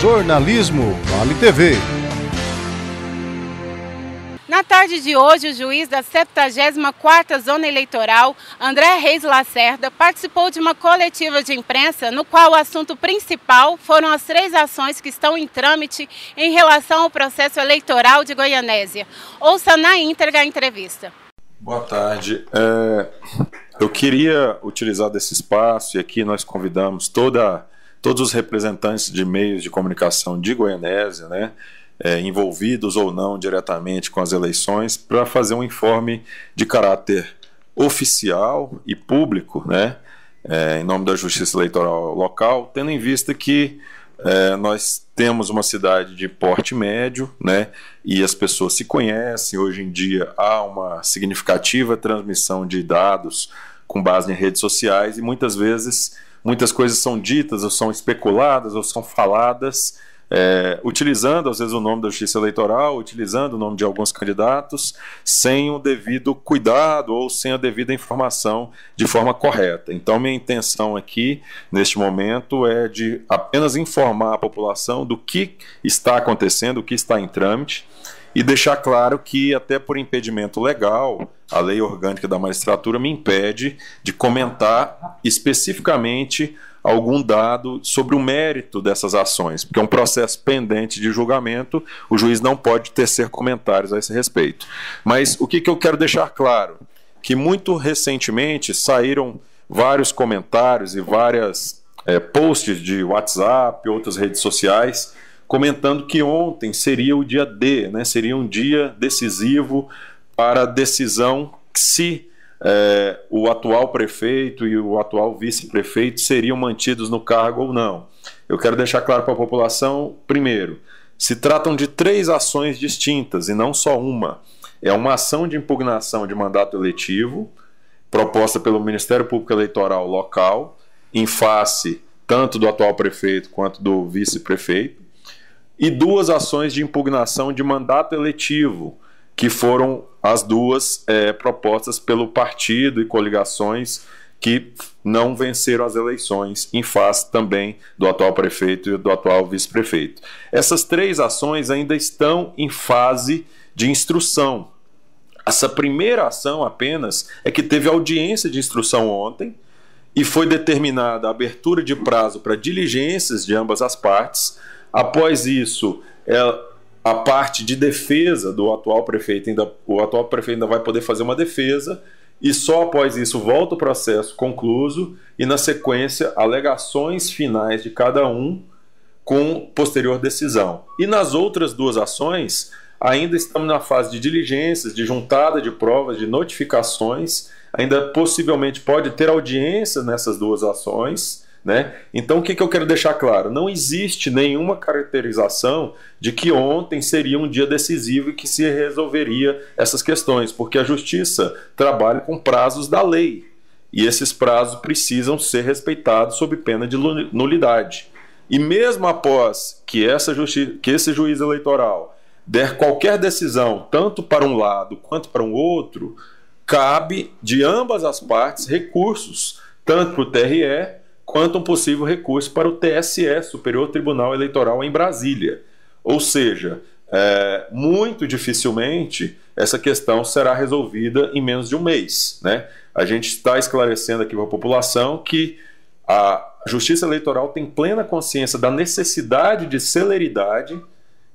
Jornalismo Vale TV. Na tarde de hoje, o juiz da 74ª Zona Eleitoral, André Reis Lacerda, participou de uma coletiva de imprensa no qual o assunto principal foram as três ações que estão em trâmite em relação ao processo eleitoral de Goianésia. Ouça na íntegra a entrevista. Boa tarde. É, eu queria utilizar desse espaço e aqui nós convidamos toda a todos os representantes de meios de comunicação de Goianésia, né, é, envolvidos ou não diretamente com as eleições, para fazer um informe de caráter oficial e público, né, é, em nome da Justiça Eleitoral local, tendo em vista que é, nós temos uma cidade de porte médio, né? E as pessoas se conhecem. Hoje em dia há uma significativa transmissão de dados com base em redes sociais e muitas vezes muitas coisas são ditas ou são especuladas ou são faladas, é, utilizando às vezes o nome da justiça eleitoral, utilizando o nome de alguns candidatos, sem o devido cuidado ou sem a devida informação de forma correta. Então, minha intenção aqui, neste momento, é de apenas informar a população do que está acontecendo, o que está em trâmite e deixar claro que, até por impedimento legal, a lei orgânica da magistratura me impede de comentar especificamente algum dado sobre o mérito dessas ações, porque é um processo pendente de julgamento, o juiz não pode tecer comentários a esse respeito. Mas o que, que eu quero deixar claro? Que muito recentemente saíram vários comentários e várias é, posts de WhatsApp, outras redes sociais, comentando que ontem seria o dia D, né? seria um dia decisivo para a decisão se é, o atual prefeito e o atual vice-prefeito seriam mantidos no cargo ou não. Eu quero deixar claro para a população, primeiro, se tratam de três ações distintas e não só uma. É uma ação de impugnação de mandato eletivo, proposta pelo Ministério Público Eleitoral local, em face tanto do atual prefeito quanto do vice-prefeito e duas ações de impugnação de mandato eletivo, que foram as duas é, propostas pelo partido e coligações que não venceram as eleições, em face também do atual prefeito e do atual vice-prefeito. Essas três ações ainda estão em fase de instrução. Essa primeira ação apenas é que teve audiência de instrução ontem e foi determinada a abertura de prazo para diligências de ambas as partes Após isso, é a parte de defesa do atual prefeito ainda o atual prefeito ainda vai poder fazer uma defesa e só após isso volta o processo concluído e na sequência alegações finais de cada um com posterior decisão. E nas outras duas ações, ainda estamos na fase de diligências, de juntada de provas, de notificações, ainda possivelmente pode ter audiência nessas duas ações né? Então, o que, que eu quero deixar claro? Não existe nenhuma caracterização de que ontem seria um dia decisivo e que se resolveria essas questões, porque a justiça trabalha com prazos da lei e esses prazos precisam ser respeitados sob pena de nulidade. E mesmo após que, essa que esse juiz eleitoral der qualquer decisão, tanto para um lado quanto para um outro, cabe de ambas as partes recursos, tanto para o TRE quanto um possível recurso para o TSE, Superior Tribunal Eleitoral, em Brasília. Ou seja, é, muito dificilmente essa questão será resolvida em menos de um mês. Né? A gente está esclarecendo aqui para a população que a Justiça Eleitoral tem plena consciência da necessidade de celeridade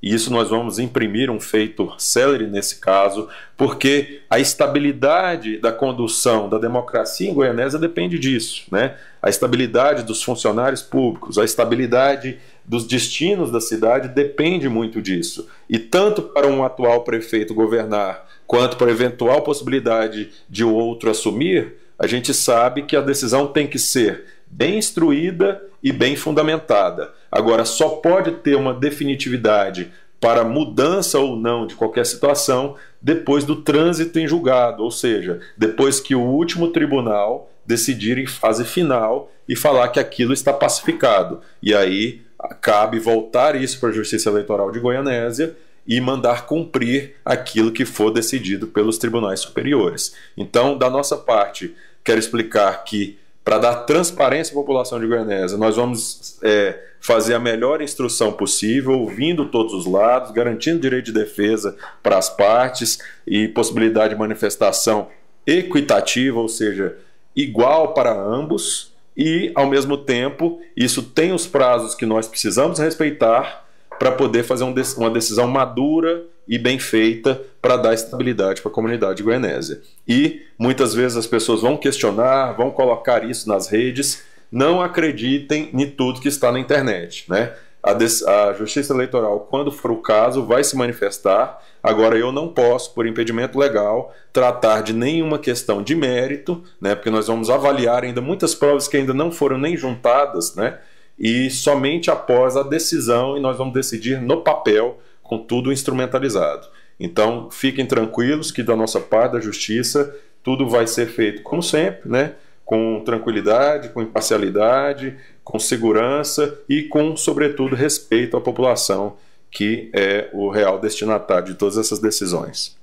e isso nós vamos imprimir um feito celery nesse caso, porque a estabilidade da condução da democracia em Goianésia depende disso, né? A estabilidade dos funcionários públicos, a estabilidade dos destinos da cidade depende muito disso. E tanto para um atual prefeito governar, quanto para a eventual possibilidade de outro assumir, a gente sabe que a decisão tem que ser bem instruída e bem fundamentada Agora, só pode ter uma definitividade para mudança ou não de qualquer situação depois do trânsito em julgado, ou seja, depois que o último tribunal decidir em fase final e falar que aquilo está pacificado. E aí cabe voltar isso para a Justiça Eleitoral de Goianésia e mandar cumprir aquilo que for decidido pelos tribunais superiores. Então, da nossa parte, quero explicar que para dar transparência à população de Goianésia, nós vamos é, fazer a melhor instrução possível, ouvindo todos os lados, garantindo direito de defesa para as partes e possibilidade de manifestação equitativa, ou seja, igual para ambos, e ao mesmo tempo, isso tem os prazos que nós precisamos respeitar para poder fazer uma decisão madura e bem feita para dar estabilidade para a comunidade goianésia. E muitas vezes as pessoas vão questionar, vão colocar isso nas redes não acreditem em tudo que está na internet, né? A, a, Justiça Eleitoral, quando for o caso, vai se manifestar. Agora, eu não posso, por impedimento legal, tratar de nenhuma questão de mérito, né? Porque nós vamos avaliar ainda muitas provas que ainda não foram nem juntadas, né? E somente após a decisão, e nós vamos decidir no papel, com tudo instrumentalizado. Então, fiquem tranquilos que da nossa parte, da Justiça, tudo vai ser feito como sempre, né? com tranquilidade, com imparcialidade, com segurança e com, sobretudo, respeito à população, que é o real destinatário de todas essas decisões.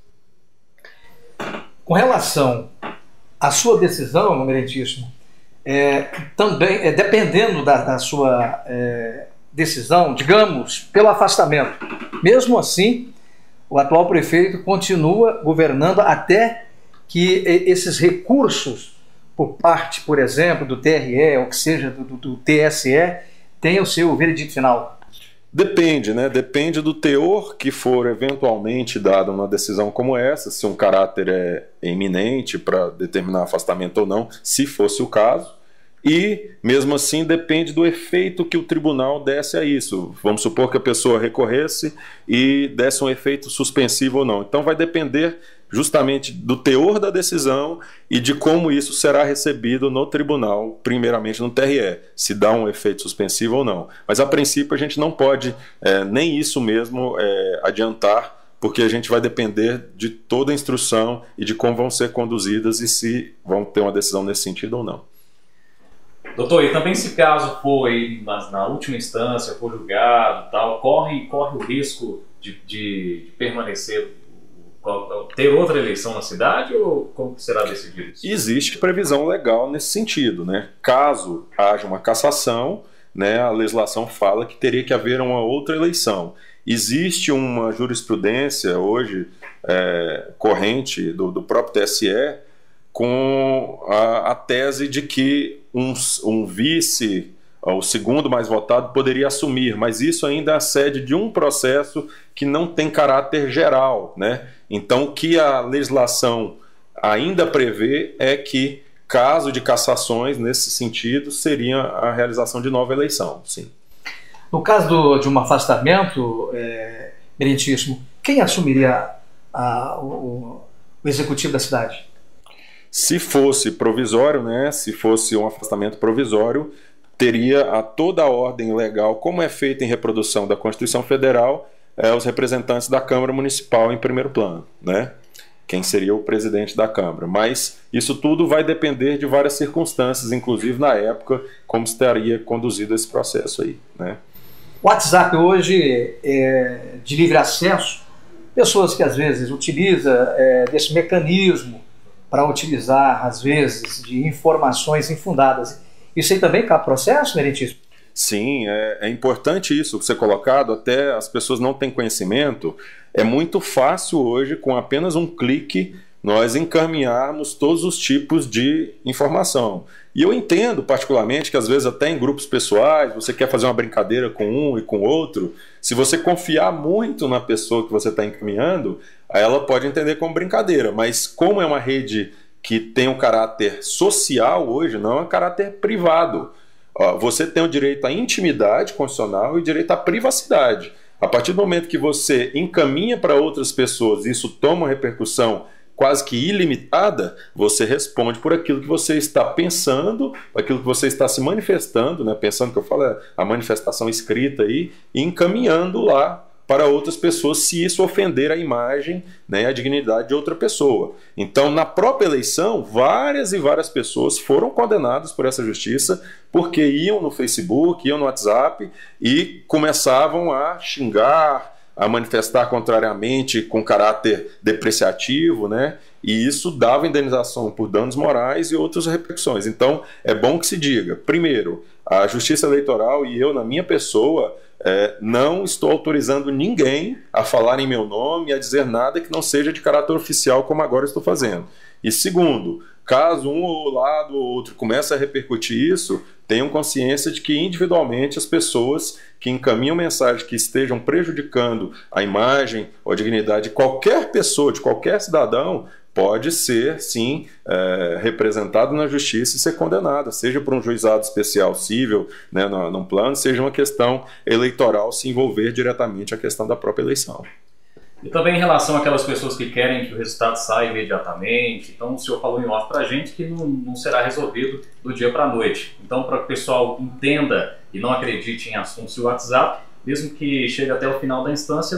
Com relação à sua decisão, Excelentíssimo, é, também, é, dependendo da, da sua é, decisão, digamos, pelo afastamento, mesmo assim, o atual prefeito continua governando até que esses recursos por parte, por exemplo, do TRE, ou que seja, do, do TSE, tenha o seu veredito final? Depende, né? Depende do teor que for eventualmente dado uma decisão como essa, se um caráter é eminente para determinar afastamento ou não, se fosse o caso. E, mesmo assim, depende do efeito que o tribunal desse a isso. Vamos supor que a pessoa recorresse e desse um efeito suspensivo ou não. Então, vai depender justamente do teor da decisão e de como isso será recebido no tribunal, primeiramente no TRE, se dá um efeito suspensivo ou não. Mas a princípio a gente não pode é, nem isso mesmo é, adiantar, porque a gente vai depender de toda a instrução e de como vão ser conduzidas e se vão ter uma decisão nesse sentido ou não. Doutor, e também se caso for aí na, última instância, for julgado tal, corre, corre o risco de, de, de permanecer ter outra eleição na cidade ou como será decidido isso? Existe previsão legal nesse sentido, né? Caso haja uma cassação, né, a legislação fala que teria que haver uma outra eleição. Existe uma jurisprudência hoje é, corrente do, do, próprio TSE com a, a tese de que um, um vice o segundo mais votado, poderia assumir, mas isso ainda é a sede de um processo que não tem caráter geral. Né? Então, o que a legislação ainda prevê é que caso de cassações nesse sentido seria a realização de nova eleição, sim. No caso do, de um afastamento, é, quem assumiria a, o, o, executivo da cidade? Se fosse provisório, né? Se fosse um afastamento provisório, teria a toda a ordem legal, como é feita em reprodução da Constituição Federal, é, os representantes da Câmara Municipal em primeiro plano, né? Quem seria o presidente da Câmara. Mas isso tudo vai depender de várias circunstâncias, inclusive na época, como estaria conduzido esse processo aí, né? WhatsApp hoje é de livre acesso. Pessoas que às vezes utilizam é, desse mecanismo para utilizar, às vezes, de informações infundadas. Isso aí também cabe processo, meritíssimo? Né, Sim, é, é, importante isso ser colocado, até as pessoas não têm conhecimento. É muito fácil hoje, com apenas um clique, nós encaminharmos todos os tipos de informação. E eu entendo, particularmente, que às vezes até em grupos pessoais, você quer fazer uma brincadeira com um e com outro, se você confiar muito na pessoa que você está encaminhando, ela pode entender como brincadeira, mas como é uma rede que tem um caráter social hoje, não é um caráter privado. Você tem o direito à intimidade constitucional e o direito à privacidade. A partir do momento que você encaminha para outras pessoas, isso toma uma repercussão quase que ilimitada, você responde por aquilo que você está pensando, aquilo que você está se manifestando, né? pensando que eu falo é a manifestação escrita aí, e encaminhando lá para outras pessoas se isso ofender a imagem né, a dignidade de outra pessoa. Então, na própria eleição, várias e várias pessoas foram condenadas por essa justiça porque iam no Facebook, iam no WhatsApp e começavam a xingar, a manifestar contrariamente com caráter depreciativo, né? E isso dava indenização por danos morais e outras repercussões. Então, é bom que se diga, primeiro, a Justiça Eleitoral e eu, na minha pessoa, é, não estou autorizando ninguém a falar em meu nome, a dizer nada que não seja de caráter oficial, como agora estou fazendo. E segundo, caso um ou lado ou outro comece a repercutir isso, tenham consciência de que individualmente as pessoas que encaminham mensagens que estejam prejudicando a imagem ou a dignidade de qualquer pessoa, de qualquer cidadão, pode ser, sim, é, representado na justiça e ser condenado, seja por um juizado especial civil, né, num, num plano, seja uma questão eleitoral se envolver diretamente a questão da própria eleição. E também em relação àquelas pessoas que querem que o resultado saia imediatamente. Então, o senhor falou em off para a gente que não, não, será resolvido do dia para a noite. Então, para que o pessoal entenda e não acredite em assuntos do WhatsApp, mesmo que chegue até o final da instância,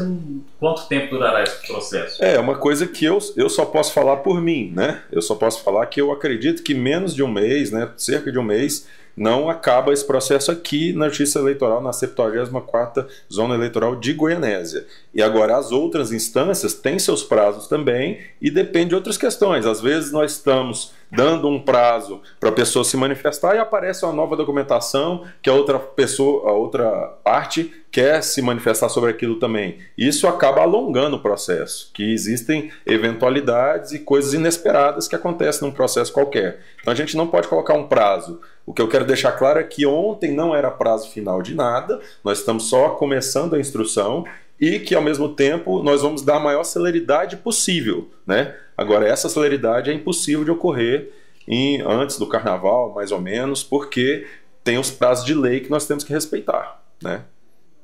quanto tempo durará esse processo? É, é, uma coisa que eu, eu só posso falar por mim, né? Eu só posso falar que eu acredito que menos de um mês, né, cerca de um mês, não acaba esse processo aqui na Justiça Eleitoral, na 74ª Zona Eleitoral de Goianésia. E agora as outras instâncias têm seus prazos também e depende de outras questões. Às vezes nós estamos dando um prazo para a pessoa se manifestar e aparece uma nova documentação que a outra pessoa, a outra parte quer se manifestar sobre aquilo também. Isso acaba alongando o processo, que existem eventualidades e coisas inesperadas que acontecem num processo qualquer. Então a gente não pode colocar um prazo o que eu quero deixar claro é que ontem não era prazo final de nada, nós estamos só começando a instrução e que, ao mesmo tempo, nós vamos dar a maior celeridade possível. Né? Agora, essa celeridade é impossível de ocorrer em, antes do carnaval, mais ou menos, porque tem os prazos de lei que nós temos que respeitar. Né?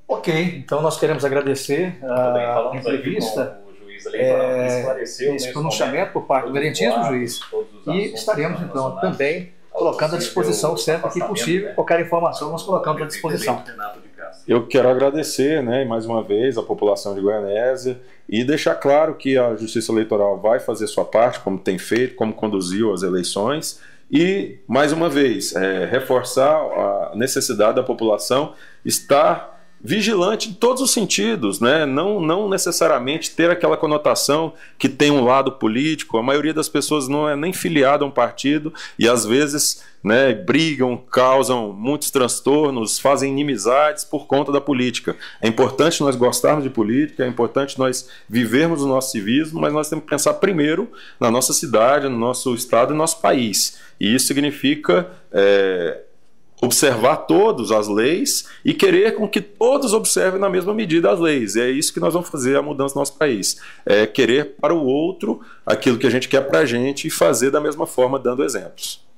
Ok, então nós queremos agradecer a entrevista. Eleitoral, é, esse pronunciamento por parte do Garantismo Juiz. E estaremos, então, também colocando à disposição sempre que possível. Né? Qualquer informação nós colocamos à disposição. Eu quero agradecer, né, mais uma vez, a população de Goianésia e deixar claro que a Justiça Eleitoral vai fazer sua parte, como tem feito, como conduziu as eleições. E, mais uma vez, é, reforçar a necessidade da população estar vigilante em todos os sentidos, né? não, não necessariamente ter aquela conotação que tem um lado político. A maioria das pessoas não é nem filiada a um partido e às vezes né, brigam, causam muitos transtornos, fazem inimizades por conta da política. É importante nós gostarmos de política, é importante nós vivermos o nosso civismo, mas nós temos que pensar primeiro na nossa cidade, no nosso estado e no nosso país. E isso significa. É, observar todos as leis e querer com que todos observem na mesma medida as leis. E é isso que nós vamos fazer a mudança no nosso país. É querer para o outro aquilo que a gente quer para a gente e fazer da mesma forma, dando exemplos.